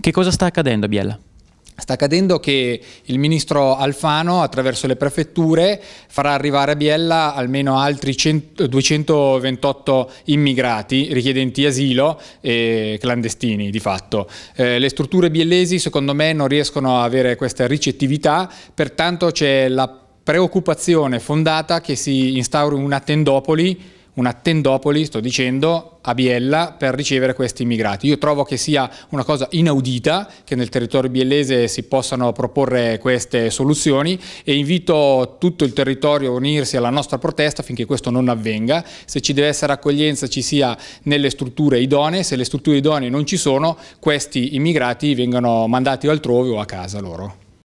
Che cosa sta accadendo a Biella? Sta accadendo che il ministro Alfano attraverso le prefetture farà arrivare a Biella almeno altri 100, 228 immigrati richiedenti asilo e clandestini di fatto. Eh, le strutture biellesi secondo me non riescono a avere questa ricettività, pertanto c'è la preoccupazione fondata che si instauri una tendopoli una tendopoli, sto dicendo, a Biella per ricevere questi immigrati. Io trovo che sia una cosa inaudita che nel territorio biellese si possano proporre queste soluzioni e invito tutto il territorio a unirsi alla nostra protesta affinché questo non avvenga. Se ci deve essere accoglienza ci sia nelle strutture idonee, se le strutture idonee non ci sono questi immigrati vengano mandati altrove o a casa loro.